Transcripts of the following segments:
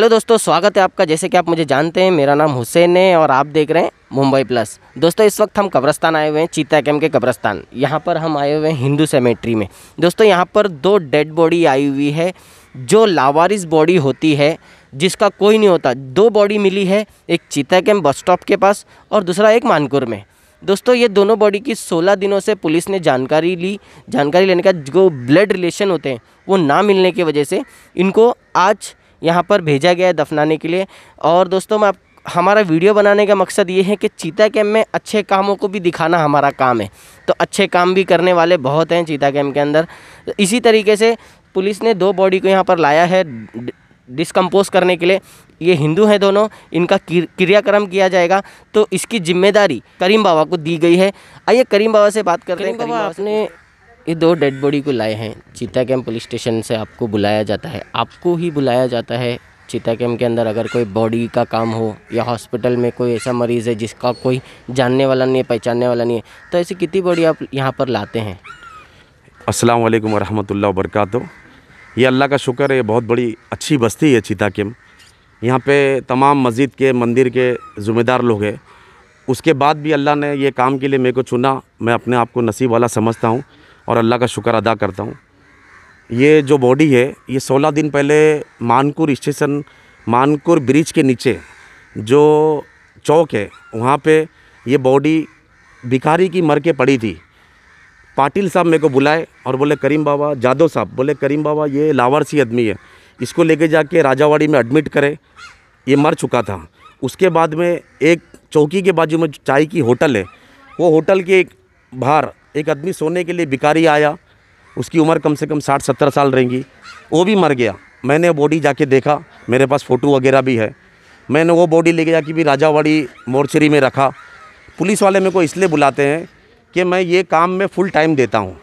Hello दोस्तों स्वागत है आपका जैसे कि आप मुझे जानते हैं मेरा नाम हुसैन है और आप देख रहे हैं मुंबई प्लस दोस्तों इस वक्त हम कब्रस्तान आए हुए हैं चीता कैम के कब्रस्तान यहाँ पर हम आए हुए हैं हिंदू सेमेट्री में दोस्तों यहाँ पर दो डेड बॉडी आई हुई है जो लावारिस बॉडी होती है जिसका कोई नहीं होता दो बॉडी मिली है एक चीता कैम बस स्टॉप के पास और दूसरा एक मानकुर में दोस्तों ये दोनों बॉडी की 16 दिनों से पुलिस ने जानकारी ली जानकारी लेने का जो ब्लड रिलेशन होते हैं वो ना मिलने की वजह से इनको आज यहाँ पर भेजा गया है दफनाने के लिए और दोस्तों मैं आप हमारा वीडियो बनाने का मकसद ये है कि चीता कैम्प में अच्छे कामों को भी दिखाना हमारा काम है तो अच्छे काम भी करने वाले बहुत हैं चीता कैम्प के अंदर तो इसी तरीके से पुलिस ने दो बॉडी को यहाँ पर लाया है डिस्कम्पोज करने के लिए ये हिंदू हैं दोनों इनका क्रियाक्रम किया जाएगा तो इसकी जिम्मेदारी करीम बाबा को दी गई है आइए करीम बाबा से बात करते हैं करीम बाबा आपने ये दो डेड बॉडी को लाए हैं चीता कैम्प पुलिस स्टेशन से आपको बुलाया जाता है आपको ही बुलाया जाता है चीता कैम्प के अंदर अगर कोई बॉडी का काम हो या हॉस्पिटल में कोई ऐसा मरीज़ है जिसका कोई जानने वाला नहीं है पहचानने वाला नहीं है तो ऐसी कितनी बॉडी आप यहाँ पर लाते हैं अस्सलाम वालेकुम वरहमतुल्लाह ये अल्लाह का शुक्र है ये बहुत बड़ी अच्छी बस्ती है चीता कैम्प यहाँ पे तमाम मस्जिद के मंदिर के ज़िम्मेदार लोग हैं उसके बाद भी अल्लाह ने ये काम के लिए मेरे को चुना मैं अपने आप को नसीब वाला समझता हूँ और अल्लाह का शुक्र अदा करता हूँ ये जो बॉडी है ये 16 दिन पहले मानकुर स्टेशन मानकुर ब्रिज के नीचे जो चौक है वहाँ पे ये बॉडी भिखारी की मर के पड़ी थी पाटिल साहब मेरे को बुलाए और बोले करीम बाबा जादव साहब बोले करीम बाबा ये लावारसी आदमी है इसको लेके जाके राजावाड़ी में एडमिट करे ये मर चुका था उसके बाद में एक चौकी के बाजू में चाय की होटल है वो होटल के एक बाहर एक आदमी सोने के लिए भिकारी आया उसकी उम्र कम से कम साठ सत्तर साल रहेंगी वो भी मर गया मैंने बॉडी जाके देखा मेरे पास फ़ोटो वगैरह भी है मैंने वो बॉडी लेके जाके भी राजावाड़ी मोर्चरी में रखा पुलिस वाले मेरे को इसलिए बुलाते हैं कि मैं ये काम में फुल टाइम देता हूँ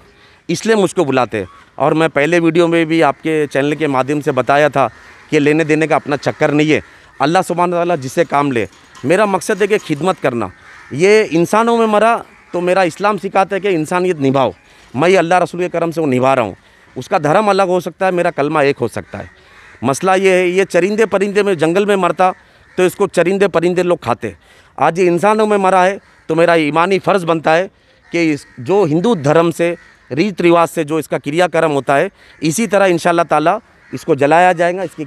इसलिए मुझको बुलाते हैं और मैं पहले वीडियो में भी आपके चैनल के माध्यम से बताया था कि लेने देने का अपना चक्कर नहीं है अल्लाह सुबहान तला जिसे काम ले मेरा मकसद है कि खिदमत करना ये इंसानों में मरा तो मेरा इस्लाम सिखाता है कि इंसानियत निभाओ मैं अल्लाह रसूल के करम से वो निभा रहा हूँ उसका धर्म अलग हो सकता है मेरा कलमा एक हो सकता है मसला ये है ये चरिंदे परिंदे में जंगल में मरता तो इसको चरिंदे परिंदे लोग खाते आज ये इंसानों में मरा है तो मेरा ईमानी फ़र्ज़ बनता है कि इस जो हिंदू धर्म से रीत रिवाज से जो इसका क्रियाक्रम होता है इसी तरह इन ताला इसको जलाया जाएगा इसकी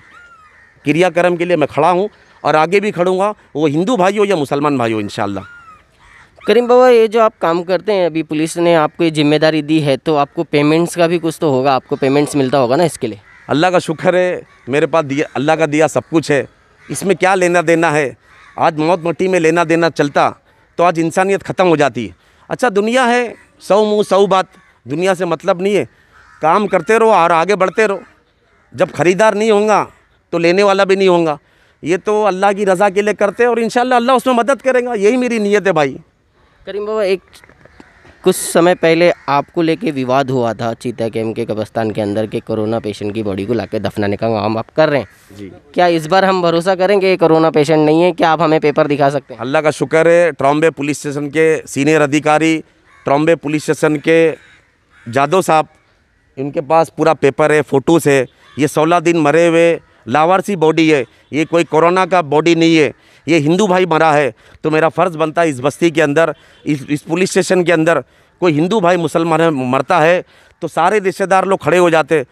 क्रियाक्रम के लिए मैं खड़ा हूँ और आगे भी खड़ूँगा वो हिंदू भाई हो या मुसलमान भाई हो इन करीम बाबा ये जो आप काम करते हैं अभी पुलिस ने आपको ये जिम्मेदारी दी है तो आपको पेमेंट्स का भी कुछ तो होगा आपको पेमेंट्स मिलता होगा ना इसके लिए अल्लाह का शुक्र है मेरे पास दिया अल्लाह का दिया सब कुछ है इसमें क्या लेना देना है आज मौत मट्टी में लेना देना चलता तो आज इंसानियत ख़त्म हो जाती अच्छा दुनिया है सौ मुँह सौ बात दुनिया से मतलब नहीं है काम करते रहो और आगे बढ़ते रहो जब ख़रीदार नहीं होगा तो लेने वाला भी नहीं होगा ये तो अल्लाह की रज़ा के लिए करते हैं और इन अल्लाह उसमें मदद करेगा यही मेरी नीयत है भाई करीम बाबा एक कुछ समय पहले आपको लेके विवाद हुआ था चीता कैम्प के कब्रस्तान के अंदर के कोरोना पेशेंट की बॉडी को लाके दफनाने का काम आप कर रहे हैं जी क्या इस बार हम भरोसा करेंगे ये कोरोना पेशेंट नहीं है क्या आप हमें पेपर दिखा सकते हैं अल्लाह का शुक्र है ट्रॉम्बे पुलिस स्टेशन के सीनियर अधिकारी ट्रॉम्बे पुलिस स्टेशन के जादव साहब इनके पास पूरा पेपर है फ़ोटोज़ है ये सोलह दिन मरे हुए लावारसी बॉडी है ये कोई कोरोना का बॉडी नहीं है ये हिंदू भाई मरा है तो मेरा फ़र्ज़ बनता है इस बस्ती के अंदर इस इस पुलिस स्टेशन के अंदर कोई हिंदू भाई मुसलमान मरता है तो सारे रिश्तेदार लोग खड़े हो जाते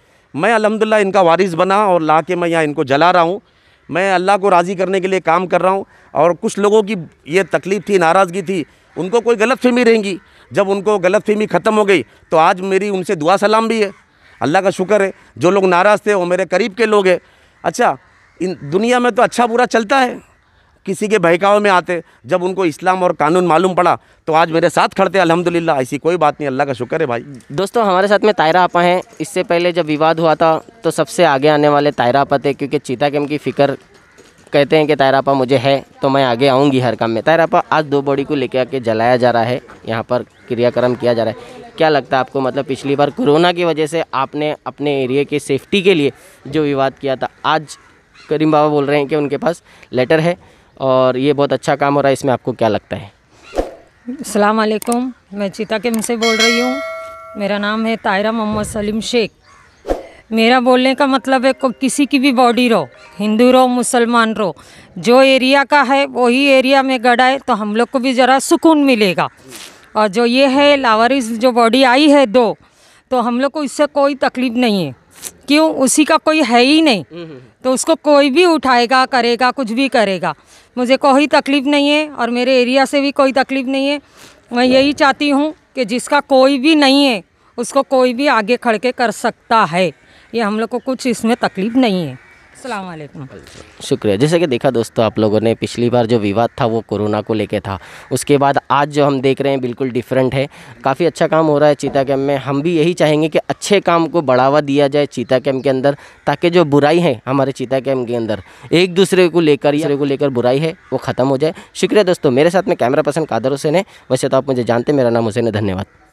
मैं अलहमदिल्ला इनका वारिस बना और ला के मैं यहाँ इनको जला रहा हूँ मैं अल्लाह को राज़ी करने के लिए काम कर रहा हूँ और कुछ लोगों की ये तकलीफ़ थी नाराज़गी थी उनको कोई गलत फहमी रहेंगी जब उनको गलत फहमी ख़त्म हो गई तो आज मेरी उनसे दुआ सलाम भी है अल्लाह का शुक्र है जो लोग नाराज़ थे वो मेरे करीब के लोग हैं अच्छा इन दुनिया में तो अच्छा बुरा चलता है किसी के बहकावे में आते जब उनको इस्लाम और कानून मालूम पड़ा तो आज मेरे साथ खड़ते अलहमदिल्ला ऐसी कोई बात नहीं अल्लाह का शुक्र है भाई दोस्तों हमारे साथ में तायरा आपा हैं इससे पहले जब विवाद हुआ था तो सबसे आगे आने वाले तायरा आपा थे क्योंकि चीता के की फ़िक्र कहते हैं कि तायरापा मुझे है तो मैं आगे आऊँगी हर काम में तायरापा आज दो बॉडी को लेकर आके जलाया जा रहा है यहाँ पर क्रियाक्रम किया जा रहा है क्या लगता है आपको मतलब पिछली बार कोरोना की वजह से आपने अपने एरिए की सेफ्टी के लिए जो विवाद किया था आज करीम बाबा बोल रहे हैं कि उनके पास लेटर है और ये बहुत अच्छा काम हो रहा है इसमें आपको क्या लगता है अलमैकम मैं चीता के से बोल रही हूँ मेरा नाम है तायरा मोहम्मद सलीम शेख मेरा बोलने का मतलब है को किसी की भी बॉडी रहो हिंदू रहो मुसलमान रहो जो एरिया का है वही एरिया में गड़ाए तो हम लोग को भी ज़रा सुकून मिलेगा और जो ये है लावारिस जो बॉडी आई है दो तो हम लोग को इससे कोई तकलीफ़ नहीं है क्यों उसी का कोई है ही नहीं हम्म, हम्म, हम्म। तो उसको कोई भी उठाएगा करेगा कुछ भी करेगा मुझे कोई तकलीफ़ नहीं है और मेरे एरिया से भी कोई तकलीफ़ नहीं है मैं यही चाहती हूँ कि जिसका कोई भी नहीं है उसको कोई भी आगे खड़ के कर सकता है ये हम लोग को कुछ इसमें तकलीफ़ नहीं है अल्लाम शुक्रिया जैसे कि देखा दोस्तों आप लोगों ने पिछली बार जो विवाद था वो कोरोना को लेके था उसके बाद आज जो हम देख रहे हैं बिल्कुल डिफरेंट है काफ़ी अच्छा काम हो रहा है चीता कैम्प में हम भी यही चाहेंगे कि अच्छे काम को बढ़ावा दिया जाए चीता कैम्प के अंदर ताकि जो बुराई है हमारे चीता कैम्प के अंदर एक दूसरे को लेकर दूसरे को लेकर बुराई है वो ख़त्म हो जाए शुक्रिया दोस्तों मेरे साथ में कैमरा पर्सन कादर हुसैन है वैसे तो आप मुझे जानते मेरा नाम हुसैन है धन्यवाद